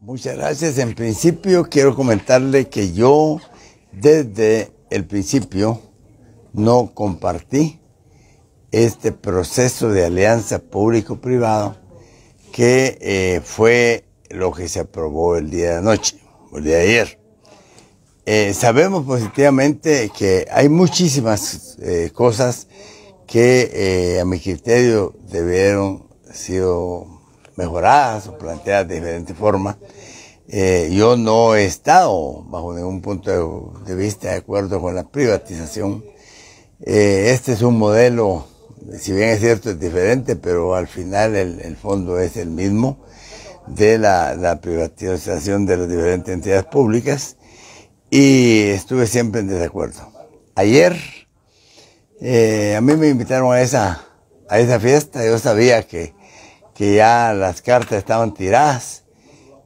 Muchas gracias. En principio quiero comentarle que yo desde el principio no compartí este proceso de alianza público-privado que eh, fue lo que se aprobó el día de anoche, el día de ayer. Eh, sabemos positivamente que hay muchísimas eh, cosas que a mi criterio debieron sido mejoradas o planteadas de diferente forma, eh, yo no he estado bajo ningún punto de, vista de acuerdo con la privatización. Eh, este es un modelo, si bien es cierto, es diferente, pero al final el, fondo es el mismo de la, privatización de las diferentes entidades públicas y estuve siempre en desacuerdo. Ayer eh, a mí me invitaron a esa, a esa fiesta, yo sabía que que ya las cartas estaban tiradas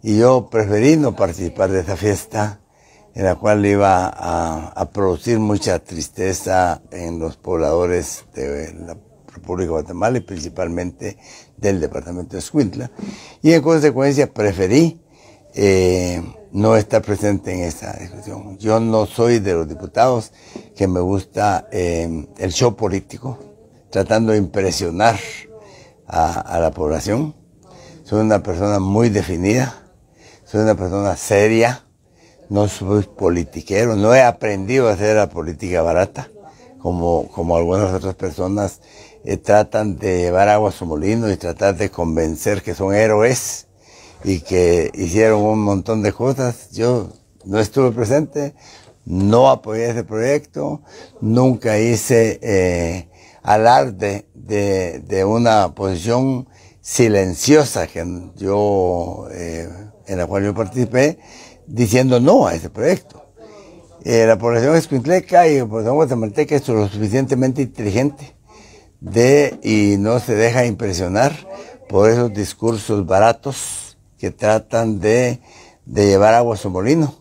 y yo preferí no participar de esa fiesta en la cual iba a, producir mucha tristeza en los pobladores de la República de Guatemala y principalmente del departamento de Escuintla. Y en consecuencia preferí eh, no estar presente en esta discusión. Yo no soy de los diputados que me gusta eh, el show político, tratando de impresionar a, la población. Soy una persona muy definida, soy una persona seria, no soy politiquero, no he aprendido a hacer la política barata, como, como algunas otras personas eh, tratan de llevar agua a su molino y tratar de convencer que son héroes y que hicieron un montón de cosas. Yo no estuve presente, no apoyé ese proyecto, nunca hice eh, alarde de, de una posición silenciosa que yo, eh, en la cual yo participé, diciendo no a ese proyecto. Eh, la población escuintleca y la población guatemalteca es lo suficientemente inteligente de, y no se deja impresionar por esos discursos baratos que tratan de, llevar agua a su molino,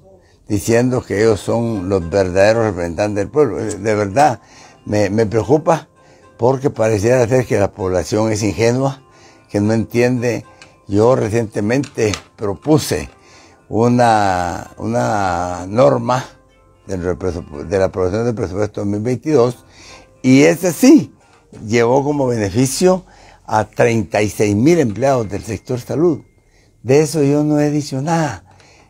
diciendo que ellos son los verdaderos representantes del pueblo. Eh, de verdad, me preocupa porque pareciera ser que la población es ingenua, que no entiende. Yo recientemente propuse una, una norma de, de la aprobación del presupuesto 2022 y ese sí llevó como beneficio a 36 mil empleados del sector salud. De eso yo no he dicho nada.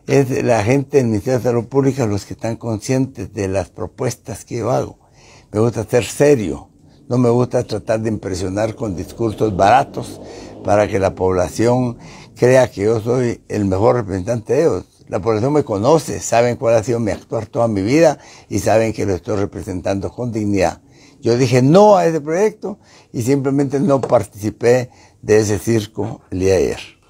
Es la gente del Ministerio de Salud Pública los que están conscientes de las propuestas que yo hago. Me gusta ser serio, no me gusta tratar de impresionar con discursos baratos para que la población crea que yo soy el mejor representante de ellos. La población me conoce, saben cuál ha sido mi actuar toda mi vida y saben que lo estoy representando con dignidad. Yo dije no a ese proyecto y simplemente no participé de ese circo el día ayer.